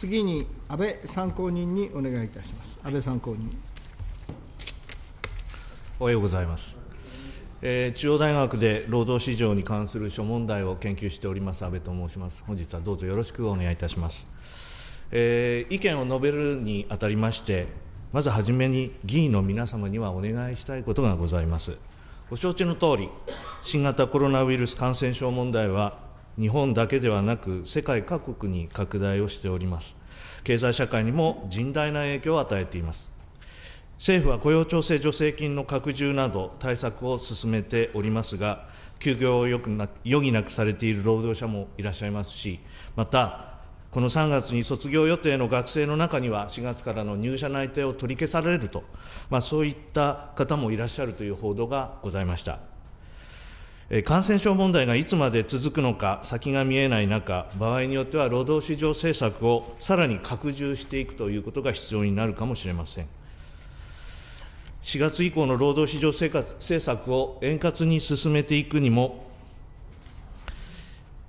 次に安倍参考人にお願いいたします。安倍参考人。おはようございます。えー、中央大学で労働市場に関する諸問題を研究しております安倍と申します。本日はどうぞよろしくお願いいたします。えー、意見を述べるにあたりまして、まずはじめに議員の皆様にはお願いしたいことがございます。ご承知の通り、新型コロナウイルス感染症問題は日本だけではなく世界各国に拡大をしております経済社会にも甚大な影響を与えています政府は雇用調整助成金の拡充など対策を進めておりますが休業を余儀なくされている労働者もいらっしゃいますしまたこの3月に卒業予定の学生の中には、4月からの入社内定を取り消されると、まあ、そういった方もいらっしゃるという報道がございました。感染症問題がいつまで続くのか、先が見えない中、場合によっては労働市場政策をさらに拡充していくということが必要になるかもしれません。4月以降の労働市場政策を円滑に進めていくにも、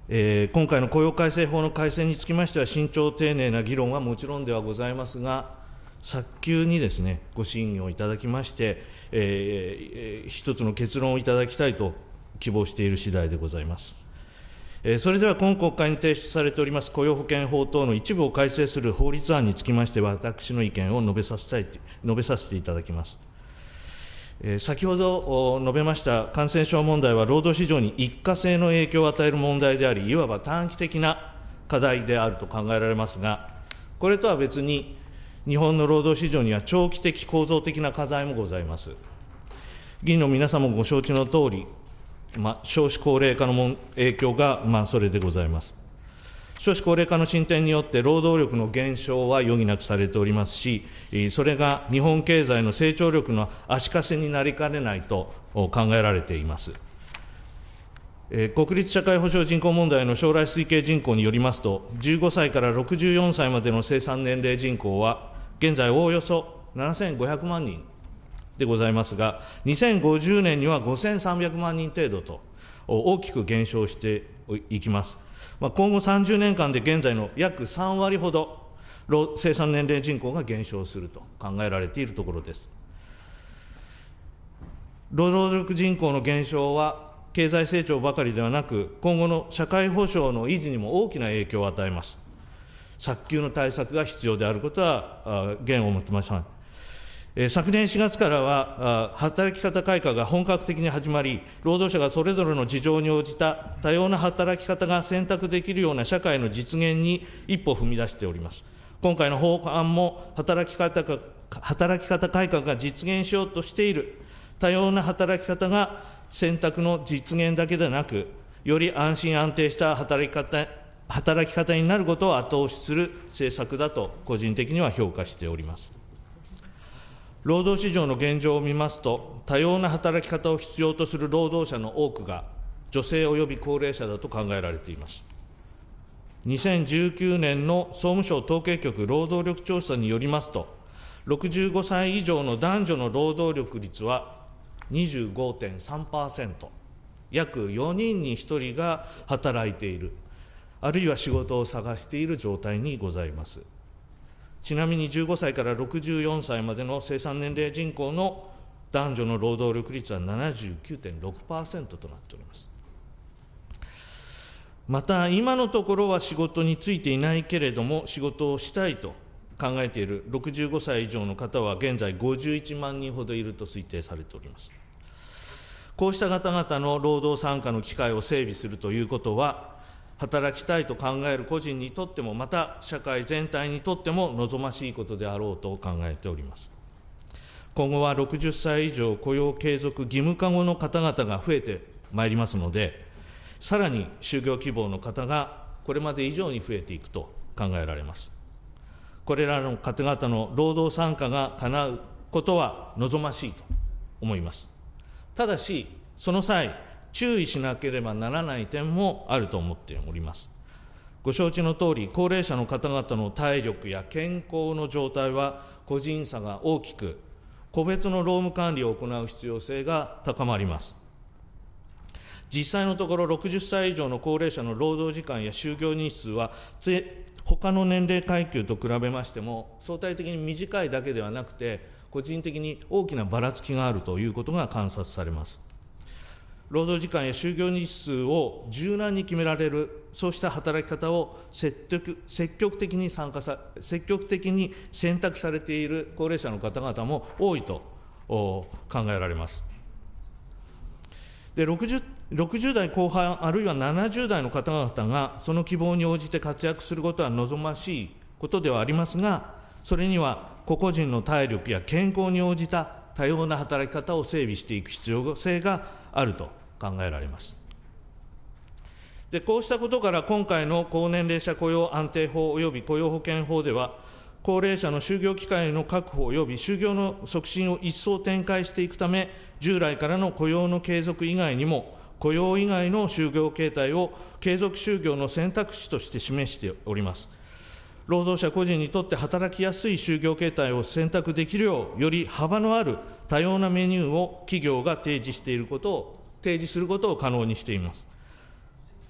えー、今回の雇用改正法の改正につきましては、慎重丁寧な議論はもちろんではございますが、早急にですね、ご審議をいただきまして、えー、一つの結論をいただきたいと希望している次第でございます。それでは今国会に提出されております雇用保険法等の一部を改正する法律案につきましては、私の意見を述べさせたい述べさせていただきます。先ほど述べました感染症問題は、労働市場に一過性の影響を与える問題であり、いわば短期的な課題であると考えられますが、これとは別に、日本の労働市場には長期的、構造的な課題もございます。議員の皆様もご承知のとおり、まあ、少子高齢化のも影響が、まあ、それでございます。少子高齢化の進展によって労働力の減少は余儀なくされておりますし、それが日本経済の成長力の足かせになりかねないと考えられています。国立社会保障人口問題の将来推計人口によりますと、15歳から64歳までの生産年齢人口は、現在おおよそ7500万人でございますが、2050年には5300万人程度と大きく減少していきます。まあ、今後30年間で現在の約3割ほど、生産年齢人口が減少すると考えられているところです。労働力人口の減少は、経済成長ばかりではなく、今後の社会保障の維持にも大きな影響を与えます。早急の対策が必要であることは、言をもつましま昨年4月からは、働き方改革が本格的に始まり、労働者がそれぞれの事情に応じた多様な働き方が選択できるような社会の実現に一歩踏み出しております。今回の法案も働き方働き方改革が実現しようとしている多様な働き方が選択の実現だけでなく、より安心安定した働き方働き方になることを後押しする政策だと、個人的には評価しております。労働市場の現状を見ますと、多様な働き方を必要とする労働者の多くが、女性及び高齢者だと考えられています。2019年の総務省統計局労働力調査によりますと、65歳以上の男女の労働力率は25.3%、約4人に1人が働いている、あるいは仕事を探している状態にございます。ちなみに15歳から64歳までの生産年齢人口の男女の労働力率は79.6%となっております。また、今のところは仕事についていないけれども、仕事をしたいと考えている65歳以上の方は現在51万人ほどいると推定されております。こうした方々の労働参加の機会を整備するということは、働きたいと考える個人にとってもまた社会全体にとっても望ましいことであろうと考えております今後は60歳以上雇用継続義務化後の方々が増えてまいりますのでさらに就業希望の方がこれまで以上に増えていくと考えられますこれらの方々の労働参加が叶うことは望ましいと思いますただしその際注意しなければならない点もあると思っております。ご承知の通り、高齢者の方々の体力や健康の状態は個人差が大きく、個別の労務管理を行う必要性が高まります。実際のところ、60歳以上の高齢者の労働時間や就業日数は、他の年齢階級と比べましても、相対的に短いだけではなくて、個人的に大きなばらつきがあるということが観察されます。労働時間や就業日数を柔軟に決められる、そうした働き方を積極積極的に参加さ、積極的に選択されている高齢者の方々も多いと考えられます。で 60, 60代後半、あるいは70代の方々が、その希望に応じて活躍することは望ましいことではありますが、それには個々人の体力や健康に応じた多様な働き方を整備していく必要性があると考えられます。でこうしたことから今回の高年齢者雇用安定法及び雇用保険法では、高齢者の就業機会の確保及び就業の促進を一層展開していくため、従来からの雇用の継続以外にも、雇用以外の就業形態を継続就業の選択肢として示しております。労働者個人にとって働きやすい就業形態を選択できるよう、より幅のある多様なメニューを企業が提示していることを提示することを可能にしています。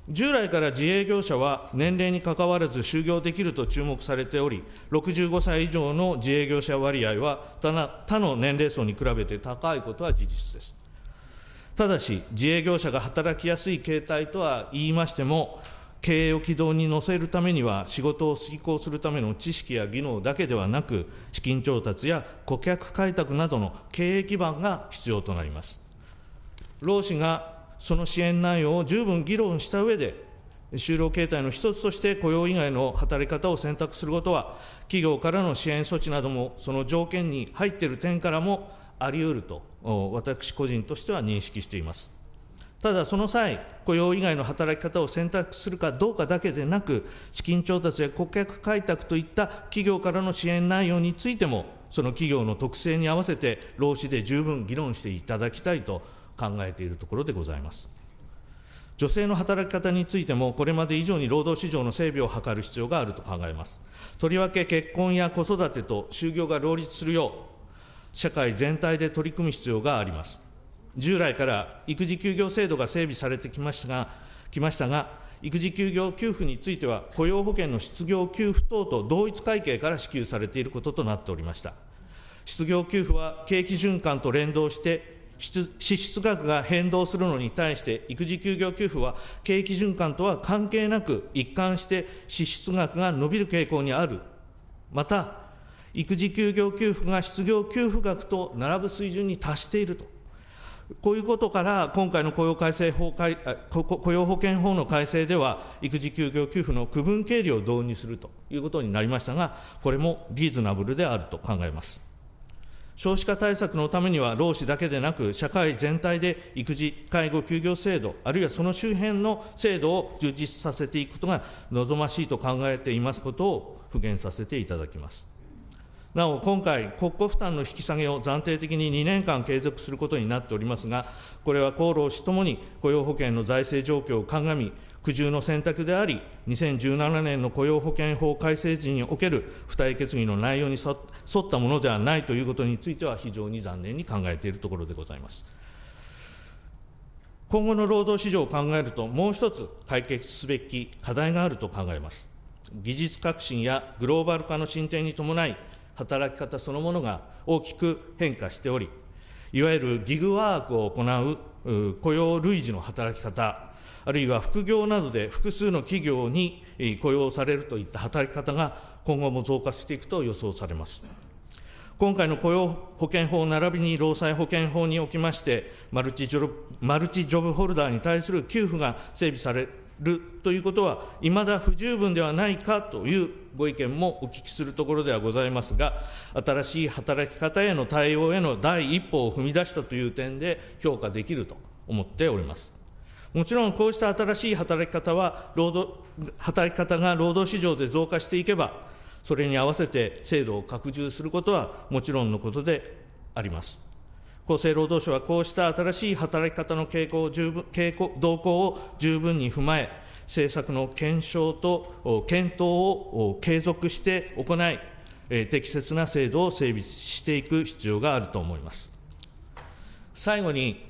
従来から自営業者は年齢にかかわらず就業できると注目されており、65歳以上の自営業者割合は他の年齢層に比べて高いことは事実です。ただし、自営業者が働きやすい形態とは言いましても、経営を軌道に乗せるためには、仕事を遂行するための知識や技能だけではなく、資金調達や顧客開拓などの経営基盤が必要となります。労使がその支援内容を十分議論した上で、就労形態の一つとして雇用以外の働き方を選択することは、企業からの支援措置なども、その条件に入っている点からもあり得ると、私個人としては認識しています。ただ、その際、雇用以外の働き方を選択するかどうかだけでなく、資金調達や顧客開拓といった企業からの支援内容についても、その企業の特性に合わせて、労使で十分議論していただきたいと考えているところでございます。女性の働き方についても、これまで以上に労働市場の整備を図る必要があると考えます。とりわけ結婚や子育てと就業が両立するよう、社会全体で取り組む必要があります。従来から育児休業制度が整備されてきましたが、きましたが育児休業給付については、雇用保険の失業給付等と同一会計から支給されていることとなっておりました。失業給付は景気循環と連動して、支出額が変動するのに対して、育児休業給付は景気循環とは関係なく、一貫して支出額が伸びる傾向にある、また、育児休業給付が失業給付額と並ぶ水準に達していると。こういうことから、今回の雇用改正法改雇用保険法の改正では、育児休業給付の区分経理を導入するということになりましたが、これもリーズナブルであると考えます。少子化対策のためには、労使だけでなく、社会全体で育児、介護、休業制度、あるいはその周辺の制度を充実させていくことが望ましいと考えていますことを復元させていただきます。なお、今回、国庫負担の引き下げを暫定的に2年間継続することになっておりますが、これは厚労氏ともに雇用保険の財政状況を鑑み、苦渋の選択であり、2017年の雇用保険法改正時における付帯決議の内容に沿ったものではないということについては、非常に残念に考えているところでございます。今後の労働市場を考えると、もう一つ解決すべき課題があると考えます。技術革新やグローバル化の進展に伴い、働き方そのものが大きく変化しており、いわゆるギグワークを行う雇用類似の働き方、あるいは副業などで複数の企業に雇用されるといった働き方が今後も増加していくと予想されます。今回の雇用保険法並びに労災保険法におきましてマルチジョブ、マルチジョブホルダーに対する給付が整備されるということは、いまだ不十分ではないかというご意見もお聞きするところではございますが、新しい働き方への対応への第一歩を踏み出したという点で評価できると思っております。もちろんこうした新しい働き方は労働、働き方が労働市場で増加していけば、それに合わせて制度を拡充することはもちろんのことであります。厚生労働省はこうした新しい働き方の傾向を十分傾向動向を十分に踏まえ、政策の検証と検討を継続して行い、適切な制度を整備していく必要があると思います。最後に、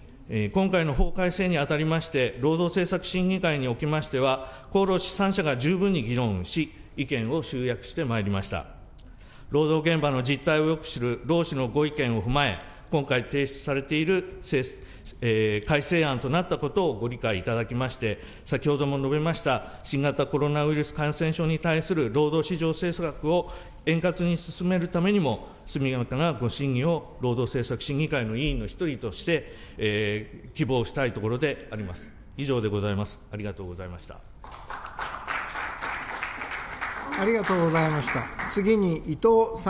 今回の法改正にあたりまして、労働政策審議会におきましては、厚労資産者が十分に議論し、意見を集約してまいりました。労働現場の実態をよく知る労使のご意見を踏まえ、今回提出されているえー、改正案となったことをご理解いただきまして、先ほども述べました、新型コロナウイルス感染症に対する労働市場政策を円滑に進めるためにも、速やかなご審議を労働政策審議会の委員の一人として、えー、希望したいところであります。以上でございます。ありがとうございました。ありがとうございました。次に伊藤さん